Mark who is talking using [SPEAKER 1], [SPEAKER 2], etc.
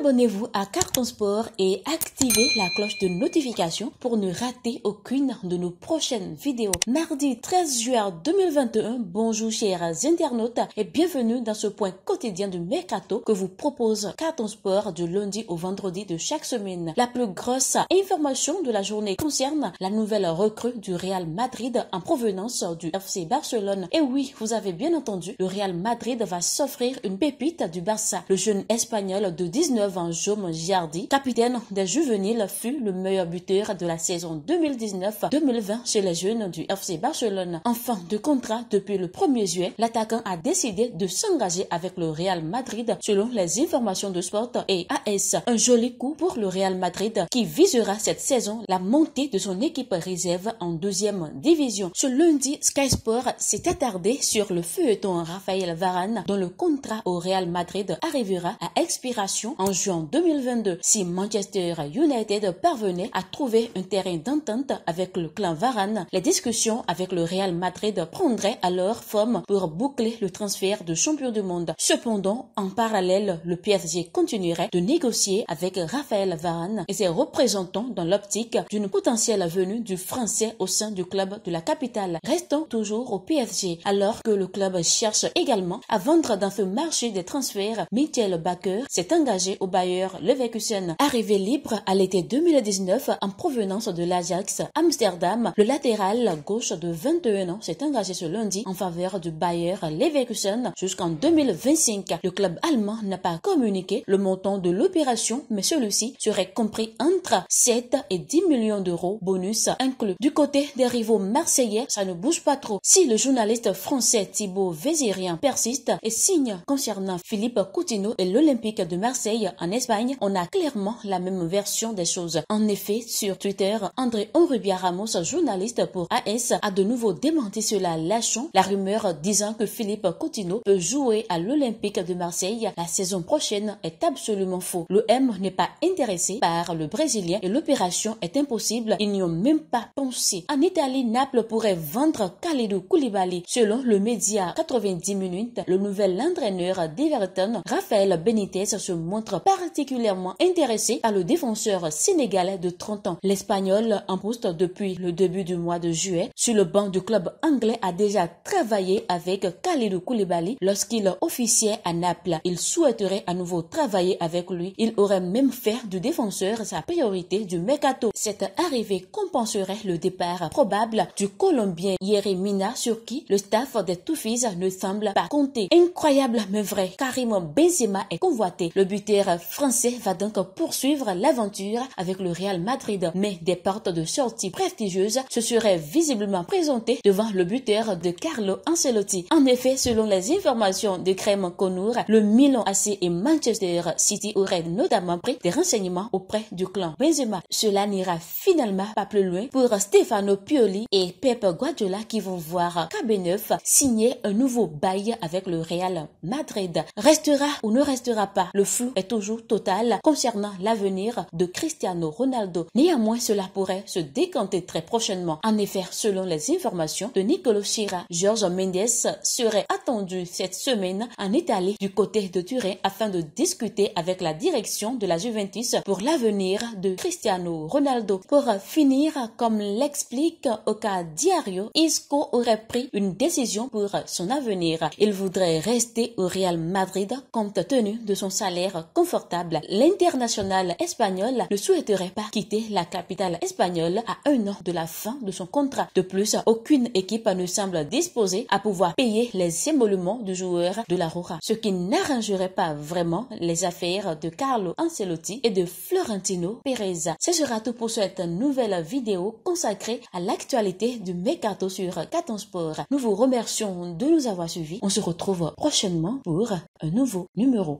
[SPEAKER 1] Abonnez-vous à Carton Sport et activez la cloche de notification pour ne rater aucune de nos prochaines vidéos. Mardi 13 juin 2021, bonjour chers internautes et bienvenue dans ce point quotidien de Mercato que vous propose Carton Sport du lundi au vendredi de chaque semaine. La plus grosse information de la journée concerne la nouvelle recrue du Real Madrid en provenance du FC Barcelone. Et oui, vous avez bien entendu, le Real Madrid va s'offrir une pépite du Barça. Le jeune espagnol de 19 Jaume Giardi, capitaine des juveniles, fut le meilleur buteur de la saison 2019-2020 chez les jeunes du FC Barcelone. En fin de contrat depuis le 1er juin, l'attaquant a décidé de s'engager avec le Real Madrid selon les informations de Sport et AS. Un joli coup pour le Real Madrid qui visera cette saison la montée de son équipe réserve en deuxième division. Ce lundi, Sky Sport s'est attardé sur le feuilleton Raphaël Varane dont le contrat au Real Madrid arrivera à expiration en juin 2022 si Manchester United parvenait à trouver un terrain d'entente avec le clan Varane. Les discussions avec le Real Madrid prendraient alors forme pour boucler le transfert de champion du monde. Cependant, en parallèle, le PSG continuerait de négocier avec Raphaël Varane et ses représentants dans l'optique d'une potentielle venue du Français au sein du club de la capitale. restant toujours au PSG alors que le club cherche également à vendre dans ce marché des transferts. Michel Baker s'est engagé Bayer bailleur Leverkusen. Arrivé libre à l'été 2019 en provenance de l'Ajax Amsterdam, le latéral gauche de 21 ans s'est engagé ce lundi en faveur du Bayer Leverkusen jusqu'en 2025. Le club allemand n'a pas communiqué le montant de l'opération, mais celui-ci serait compris entre 7 et 10 millions d'euros bonus inclus. Du côté des rivaux marseillais, ça ne bouge pas trop. Si le journaliste français Thibaut Vézirien persiste et signe concernant Philippe Coutinho et l'Olympique de Marseille en Espagne, on a clairement la même version des choses. En effet, sur Twitter, André Onrubia Ramos, journaliste pour AS, a de nouveau démenti cela, lâchant la rumeur disant que Philippe Coutinho peut jouer à l'Olympique de Marseille la saison prochaine est absolument faux. Le M n'est pas intéressé par le Brésilien et l'opération est impossible. Ils n'y ont même pas pensé. En Italie, Naples pourrait vendre Khalidou Koulibaly. Selon le média 90 minutes, le nouvel entraîneur d'Everton, Rafael Benitez, se montre particulièrement intéressé à le défenseur sénégalais de 30 ans. L'Espagnol, en poste depuis le début du mois de juillet, sur le banc du club anglais a déjà travaillé avec Khalidou Koulibaly lorsqu'il officiait à Naples. Il souhaiterait à nouveau travailler avec lui. Il aurait même fait du défenseur sa priorité du mercato. Cette arrivée compenserait le départ probable du Colombien Mina sur qui le staff des Toufis ne semble pas compter. Incroyable mais vrai, Karim Benzema est convoité. Le buteur français va donc poursuivre l'aventure avec le Real Madrid, mais des portes de sortie prestigieuses se seraient visiblement présentées devant le buteur de Carlo Ancelotti. En effet, selon les informations de Crème Connour, le Milan AC et Manchester City auraient notamment pris des renseignements auprès du clan Benzema. Cela n'ira finalement pas plus loin pour Stefano Pioli et Pep Guardiola qui vont voir KB9 signer un nouveau bail avec le Real Madrid. Restera ou ne restera pas, le flou est toujours total concernant l'avenir de Cristiano Ronaldo. Néanmoins, cela pourrait se décanter très prochainement. En effet, selon les informations de Nicolo Chira, Georges Mendes serait attendu cette semaine en Italie du côté de Turin afin de discuter avec la direction de la Juventus pour l'avenir de Cristiano Ronaldo. Pour finir, comme l'explique Oka Diario, Isco aurait pris une décision pour son avenir. Il voudrait rester au Real Madrid compte tenu de son salaire confortable l'international espagnol ne souhaiterait pas quitter la capitale espagnole à un an de la fin de son contrat. De plus, aucune équipe ne semble disposée à pouvoir payer les émoluments du joueur de la ce qui n'arrangerait pas vraiment les affaires de Carlo Ancelotti et de Florentino Perez. Ce sera tout pour cette nouvelle vidéo consacrée à l'actualité du Mercato sur Caton Nous vous remercions de nous avoir suivis. On se retrouve prochainement pour un nouveau numéro.